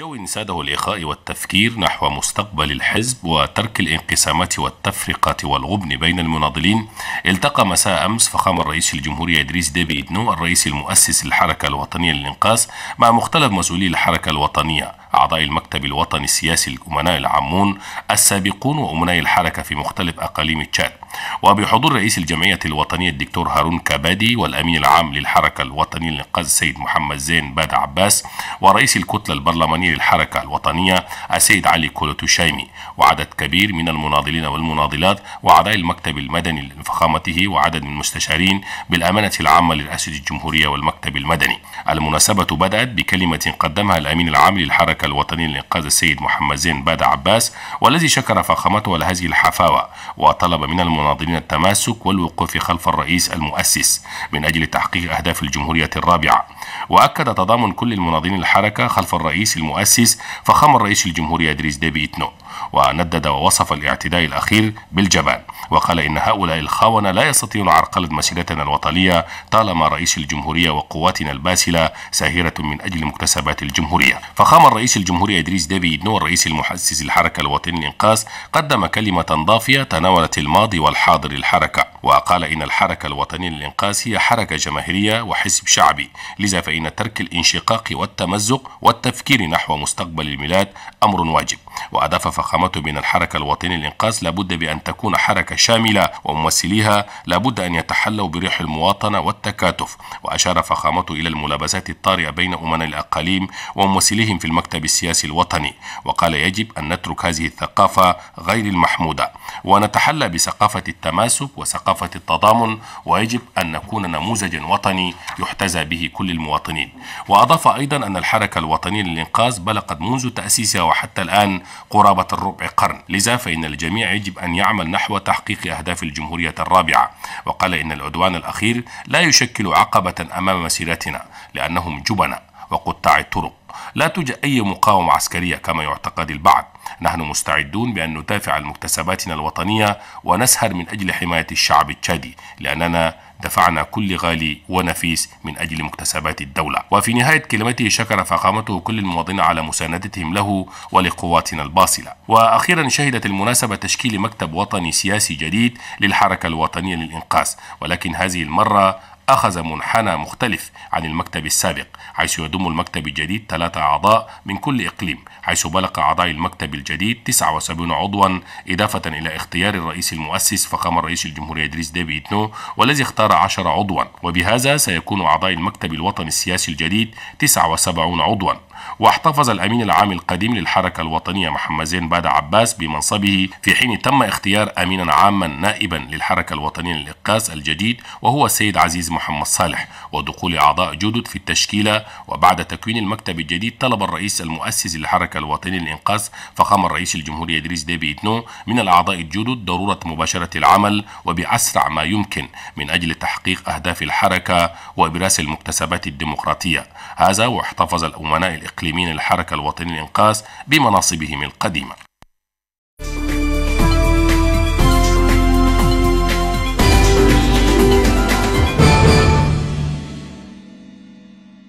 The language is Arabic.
جو ساده الإخاء والتفكير نحو مستقبل الحزب وترك الانقسامات والتفرقة والغبن بين المناضلين التقى مساء أمس فخامة الرئيس الجمهورية إدريس ديبي إدنو الرئيس المؤسس للحركة الوطنية للإنقاذ مع مختلف مسؤولي الحركة الوطنية أعضاء المكتب الوطني السياسي الأمناء العامون السابقون وأمناء الحركة في مختلف أقاليم تشاد وبحضور رئيس الجمعية الوطنية الدكتور هارون كبادي والأمين العام للحركة الوطنية لإنقاذ السيد محمد زين باد عباس ورئيس الكتلة البرلمانية للحركة الوطنية السيد علي كولوتوشايمي وعدد كبير من المناضلين والمناضلات وأعضاء المكتب المدني لفخامته وعدد من المستشارين بالأمانة العامة لرئاسة الجمهورية والمكتب المدني المناسبة بدأت بكلمة قدمها الأمين العام للحركة الوطنية لإنقاذ السيد محمد زين باد عباس والذي شكر فخامته لهذه الحفاوة وطلب من المناضلين الناضلين التماسك والوقوف خلف الرئيس المؤسس من أجل تحقيق أهداف الجمهورية الرابعة وأكد تضامن كل المناضلين الحركة خلف الرئيس المؤسس فخم الرئيس الجمهورية إدريس ديبي إتنو وندد ووصف الاعتداء الأخير بالجبان وقال إن هؤلاء الخونة لا يستطيعون عرقلة مسيرتنا الوطنية طالما رئيس الجمهورية وقواتنا الباسلة ساهرة من أجل مكتسبات الجمهورية فخام الرئيس الجمهورية إدريس ديبي نو الرئيس المحسس الحركة الوطني للإنقاذ قدم كلمة ضافية تناولت الماضي والحاضر للحركة وقال إن الحركة الوطنية للإنقاذ هي حركة جماهيرية وحزب شعبي لذا فإن ترك الانشقاق والتمزق والتفكير نحو مستقبل الميلاد أمر واجب وأضاف فخامته بأن الحركة الوطنية للإنقاذ لابد بأن تكون حركة شاملة وممثليها لابد أن يتحلوا بريح المواطنة والتكاتف وأشار فخامته إلى الملابسات الطارئة بين أمناء الأقاليم وممثليهم في المكتب السياسي الوطني وقال يجب أن نترك هذه الثقافة غير المحمودة ونتحلى بثقافة التماسك وثقافة التضامن ويجب أن نكون نموذجا وطني يحتذى به كل المواطنين وأضاف أيضا أن الحركة الوطنية للإنقاذ بلغت منذ تأسيسها وحتى الآن قرابة الربع قرن لذا فإن الجميع يجب أن يعمل نحو تحقيق أهداف الجمهورية الرابعة وقال إن العدوان الأخير لا يشكل عقبة أمام مسيرتنا لأنهم جبنة وقطاع الطرق لا توجد أي مقاومة عسكرية كما يعتقد البعض نحن مستعدون بأن ندافع عن مكتسباتنا الوطنية ونسهر من أجل حماية الشعب التشادي لأننا دفعنا كل غالي ونفيس من أجل مكتسبات الدولة وفي نهاية كلمته شكر فخامته كل المواطنين على مساندتهم له ولقواتنا الباصلة وأخيرا شهدت المناسبة تشكيل مكتب وطني سياسي جديد للحركة الوطنية للإنقاذ ولكن هذه المرة أخذ منحنى مختلف عن المكتب السابق حيث يضم المكتب الجديد ثلاثة أعضاء من كل إقليم حيث بلغ أعضاء المكتب الجديد 79 عضوا إضافة إلى اختيار الرئيس المؤسس فقام رئيس الجمهورية إدريس ديبي إتنو والذي اختار 10 عضوا وبهذا سيكون أعضاء المكتب الوطني السياسي الجديد 79 عضوا واحتفظ الأمين العام القديم للحركة الوطنية محمد زين بعد عباس بمنصبه في حين تم اختيار أمينا عاما نائبا للحركة الوطنية للإقاس الجديد وهو السيد عزيز محمد صالح ودخول أعضاء جدد في التشكيلة وبعد تكوين المكتب الجديد طلب الرئيس المؤسس للحركة الوطنية للإنقاذ فقام الرئيس الجمهورية إدريس ديبي إتنو من الأعضاء الجدد ضرورة مباشرة العمل وبأسرع ما يمكن من أجل تحقيق أهداف الحركة وإبراز المكتسبات الديمقراطية هذا واحتفظ الأمناء الإقليميين للحركة الوطنية للإنقاذ بمناصبهم القديمة